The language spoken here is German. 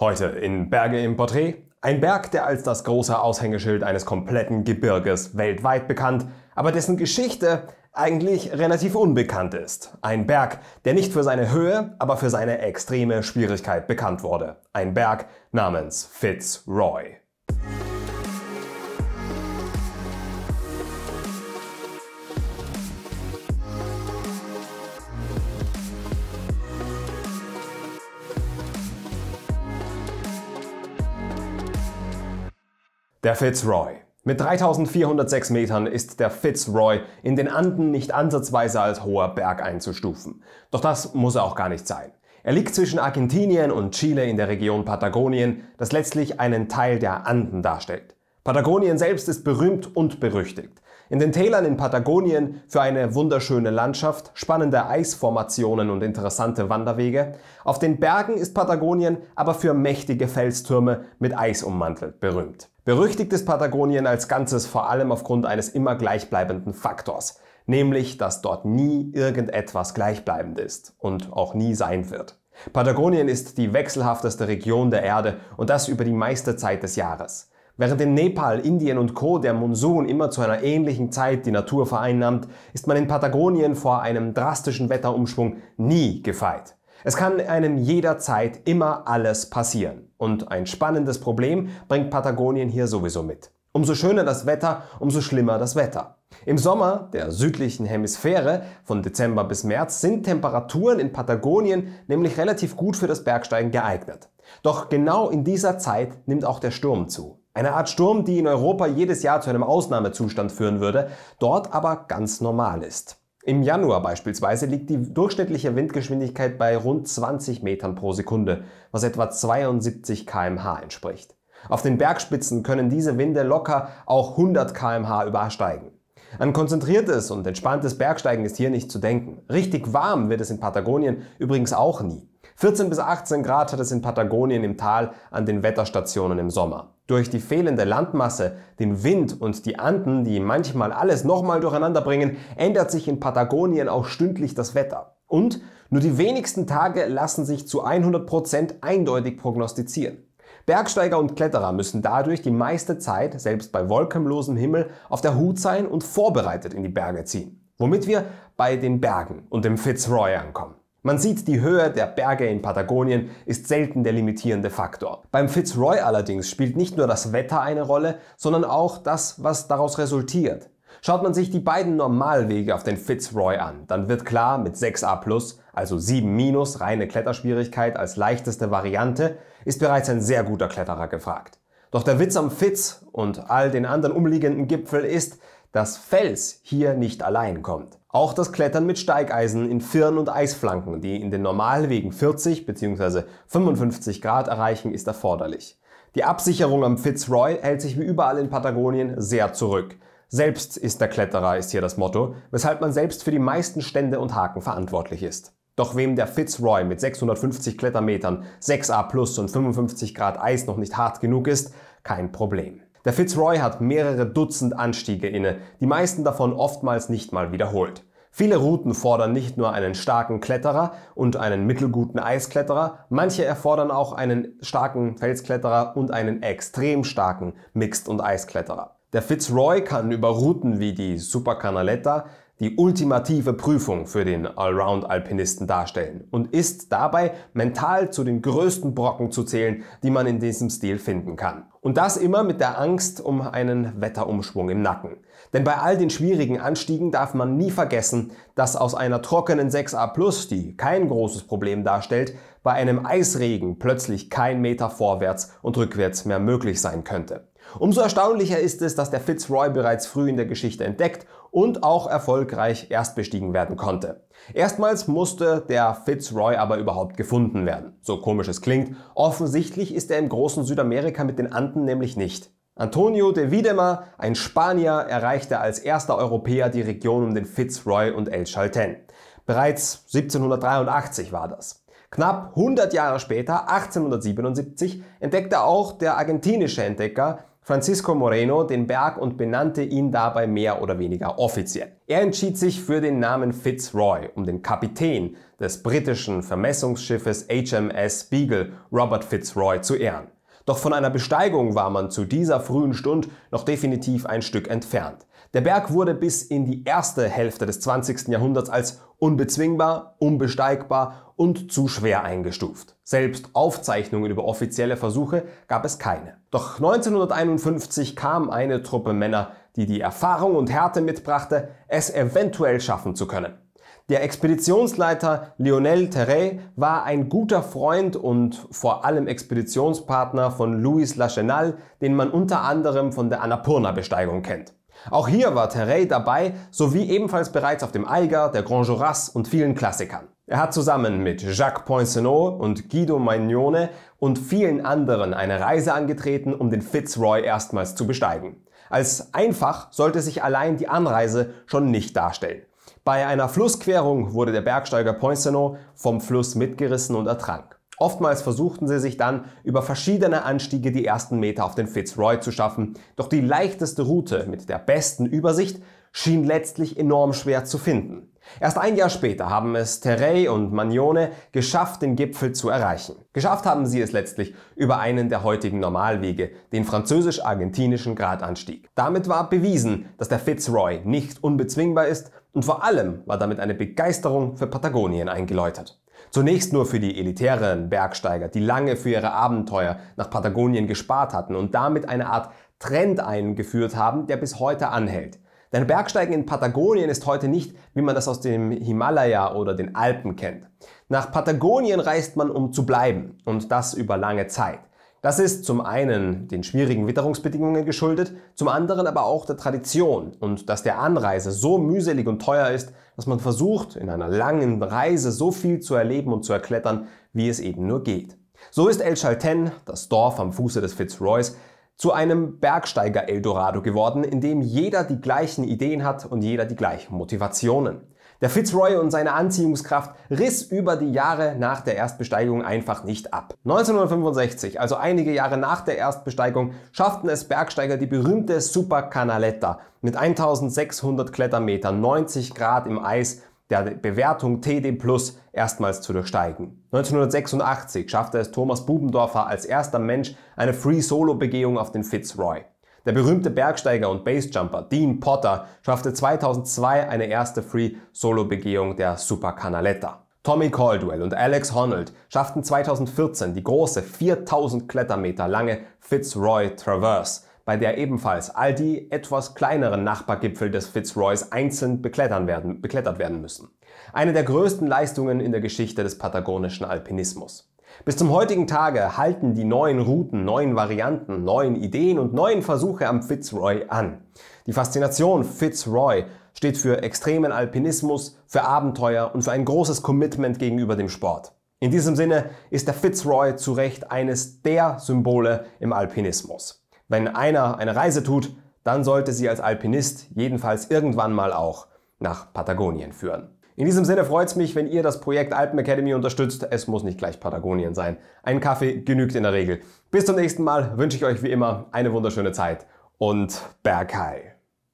Heute in Berge im Porträt. Ein Berg, der als das große Aushängeschild eines kompletten Gebirges weltweit bekannt, aber dessen Geschichte eigentlich relativ unbekannt ist. Ein Berg, der nicht für seine Höhe, aber für seine extreme Schwierigkeit bekannt wurde. Ein Berg namens Fitzroy. Der Fitzroy. Mit 3406 Metern ist der Fitzroy in den Anden nicht ansatzweise als hoher Berg einzustufen. Doch das muss er auch gar nicht sein. Er liegt zwischen Argentinien und Chile in der Region Patagonien, das letztlich einen Teil der Anden darstellt. Patagonien selbst ist berühmt und berüchtigt. In den Tälern in Patagonien für eine wunderschöne Landschaft, spannende Eisformationen und interessante Wanderwege. Auf den Bergen ist Patagonien aber für mächtige Felstürme mit Eis ummantelt berühmt. Berüchtigt ist Patagonien als Ganzes vor allem aufgrund eines immer gleichbleibenden Faktors, nämlich dass dort nie irgendetwas gleichbleibend ist und auch nie sein wird. Patagonien ist die wechselhafteste Region der Erde und das über die meiste Zeit des Jahres. Während in Nepal, Indien und Co. der Monsun immer zu einer ähnlichen Zeit die Natur vereinnahmt, ist man in Patagonien vor einem drastischen Wetterumschwung nie gefeit. Es kann einem jederzeit immer alles passieren. Und ein spannendes Problem bringt Patagonien hier sowieso mit. Umso schöner das Wetter, umso schlimmer das Wetter. Im Sommer der südlichen Hemisphäre von Dezember bis März sind Temperaturen in Patagonien nämlich relativ gut für das Bergsteigen geeignet. Doch genau in dieser Zeit nimmt auch der Sturm zu. Eine Art Sturm, die in Europa jedes Jahr zu einem Ausnahmezustand führen würde, dort aber ganz normal ist. Im Januar beispielsweise liegt die durchschnittliche Windgeschwindigkeit bei rund 20 Metern pro Sekunde, was etwa 72 kmh entspricht. Auf den Bergspitzen können diese Winde locker auch 100 kmh übersteigen. An konzentriertes und entspanntes Bergsteigen ist hier nicht zu denken. Richtig warm wird es in Patagonien übrigens auch nie. 14 bis 18 Grad hat es in Patagonien im Tal an den Wetterstationen im Sommer. Durch die fehlende Landmasse, den Wind und die Anden, die manchmal alles nochmal durcheinander bringen, ändert sich in Patagonien auch stündlich das Wetter. Und nur die wenigsten Tage lassen sich zu 100% Prozent eindeutig prognostizieren. Bergsteiger und Kletterer müssen dadurch die meiste Zeit, selbst bei wolkenlosem Himmel, auf der Hut sein und vorbereitet in die Berge ziehen. Womit wir bei den Bergen und dem Fitzroy ankommen. Man sieht, die Höhe der Berge in Patagonien ist selten der limitierende Faktor. Beim Fitzroy allerdings spielt nicht nur das Wetter eine Rolle, sondern auch das, was daraus resultiert. Schaut man sich die beiden Normalwege auf den Fitzroy an, dann wird klar, mit 6a+, also 7 minus, reine Kletterschwierigkeit als leichteste Variante, ist bereits ein sehr guter Kletterer gefragt. Doch der Witz am Fitz und all den anderen umliegenden Gipfel ist, dass Fels hier nicht allein kommt. Auch das Klettern mit Steigeisen in Firn und Eisflanken, die in den Normalwegen 40 bzw. 55 Grad erreichen, ist erforderlich. Die Absicherung am Fitzroy hält sich wie überall in Patagonien sehr zurück. Selbst ist der Kletterer ist hier das Motto, weshalb man selbst für die meisten Stände und Haken verantwortlich ist. Doch wem der Fitzroy mit 650 Klettermetern, 6a Plus und 55 Grad Eis noch nicht hart genug ist, kein Problem. Der Fitzroy hat mehrere Dutzend Anstiege inne, die meisten davon oftmals nicht mal wiederholt. Viele Routen fordern nicht nur einen starken Kletterer und einen mittelguten Eiskletterer, manche erfordern auch einen starken Felskletterer und einen extrem starken Mixed- und Eiskletterer. Der Fitzroy kann über Routen wie die Supercanaletta die ultimative Prüfung für den Allround-Alpinisten darstellen und ist dabei mental zu den größten Brocken zu zählen, die man in diesem Stil finden kann. Und das immer mit der Angst um einen Wetterumschwung im Nacken. Denn bei all den schwierigen Anstiegen darf man nie vergessen, dass aus einer trockenen 6a Plus, die kein großes Problem darstellt, bei einem Eisregen plötzlich kein Meter vorwärts und rückwärts mehr möglich sein könnte. Umso erstaunlicher ist es, dass der Fitzroy bereits früh in der Geschichte entdeckt und auch erfolgreich erst bestiegen werden konnte. Erstmals musste der Fitzroy aber überhaupt gefunden werden. So komisch es klingt, offensichtlich ist er im großen Südamerika mit den Anden nämlich nicht. Antonio de Wiedemar, ein Spanier, erreichte als erster Europäer die Region um den Fitzroy und El Chalten. Bereits 1783 war das. Knapp 100 Jahre später, 1877, entdeckte auch der argentinische Entdecker Francisco Moreno den Berg und benannte ihn dabei mehr oder weniger offiziell. Er entschied sich für den Namen Fitzroy, um den Kapitän des britischen Vermessungsschiffes HMS Beagle, Robert Fitzroy, zu ehren. Doch von einer Besteigung war man zu dieser frühen Stund noch definitiv ein Stück entfernt. Der Berg wurde bis in die erste Hälfte des 20. Jahrhunderts als unbezwingbar, unbesteigbar und zu schwer eingestuft. Selbst Aufzeichnungen über offizielle Versuche gab es keine. Doch 1951 kam eine Truppe Männer, die die Erfahrung und Härte mitbrachte, es eventuell schaffen zu können. Der Expeditionsleiter Lionel Terray war ein guter Freund und vor allem Expeditionspartner von Louis Lachenal, den man unter anderem von der Annapurna-Besteigung kennt. Auch hier war Terrey dabei, sowie ebenfalls bereits auf dem Eiger, der Grand Jorasses und vielen Klassikern. Er hat zusammen mit Jacques Poinsenot und Guido Magnone und vielen anderen eine Reise angetreten, um den Fitzroy erstmals zu besteigen. Als einfach sollte sich allein die Anreise schon nicht darstellen. Bei einer Flussquerung wurde der Bergsteiger Poinsenot vom Fluss mitgerissen und ertrank. Oftmals versuchten sie sich dann über verschiedene Anstiege die ersten Meter auf den Fitzroy zu schaffen, doch die leichteste Route mit der besten Übersicht schien letztlich enorm schwer zu finden. Erst ein Jahr später haben es Terrey und Magnone geschafft, den Gipfel zu erreichen. Geschafft haben sie es letztlich über einen der heutigen Normalwege, den französisch-argentinischen Gradanstieg. Damit war bewiesen, dass der Fitzroy nicht unbezwingbar ist und vor allem war damit eine Begeisterung für Patagonien eingeläutet. Zunächst nur für die elitären Bergsteiger, die lange für ihre Abenteuer nach Patagonien gespart hatten und damit eine Art Trend eingeführt haben, der bis heute anhält. Denn Bergsteigen in Patagonien ist heute nicht, wie man das aus dem Himalaya oder den Alpen kennt. Nach Patagonien reist man, um zu bleiben und das über lange Zeit. Das ist zum einen den schwierigen Witterungsbedingungen geschuldet, zum anderen aber auch der Tradition und dass der Anreise so mühselig und teuer ist, dass man versucht, in einer langen Reise so viel zu erleben und zu erklettern, wie es eben nur geht. So ist El Chalten, das Dorf am Fuße des Fitzroys, zu einem Bergsteiger Eldorado geworden, in dem jeder die gleichen Ideen hat und jeder die gleichen Motivationen. Der Fitzroy und seine Anziehungskraft riss über die Jahre nach der Erstbesteigung einfach nicht ab. 1965, also einige Jahre nach der Erstbesteigung, schafften es Bergsteiger die berühmte Super Canaletta mit 1600 Klettermetern, 90 Grad im Eis der Bewertung TD Plus erstmals zu durchsteigen. 1986 schaffte es Thomas Bubendorfer als erster Mensch eine Free-Solo-Begehung auf den Fitzroy. Der berühmte Bergsteiger und Basejumper Dean Potter schaffte 2002 eine erste Free-Solo-Begehung der Super Canaletta. Tommy Caldwell und Alex Honnold schafften 2014 die große 4000 Klettermeter lange Fitzroy Traverse, bei der ebenfalls all die etwas kleineren Nachbargipfel des Fitzroys einzeln werden, beklettert werden müssen. Eine der größten Leistungen in der Geschichte des patagonischen Alpinismus. Bis zum heutigen Tage halten die neuen Routen, neuen Varianten, neuen Ideen und neuen Versuche am Fitzroy an. Die Faszination Fitzroy steht für extremen Alpinismus, für Abenteuer und für ein großes Commitment gegenüber dem Sport. In diesem Sinne ist der Fitzroy zu Recht eines der Symbole im Alpinismus. Wenn einer eine Reise tut, dann sollte sie als Alpinist jedenfalls irgendwann mal auch nach Patagonien führen. In diesem Sinne freut es mich, wenn ihr das Projekt Alpen Academy unterstützt. Es muss nicht gleich Patagonien sein. Ein Kaffee genügt in der Regel. Bis zum nächsten Mal wünsche ich euch wie immer eine wunderschöne Zeit und Berghai.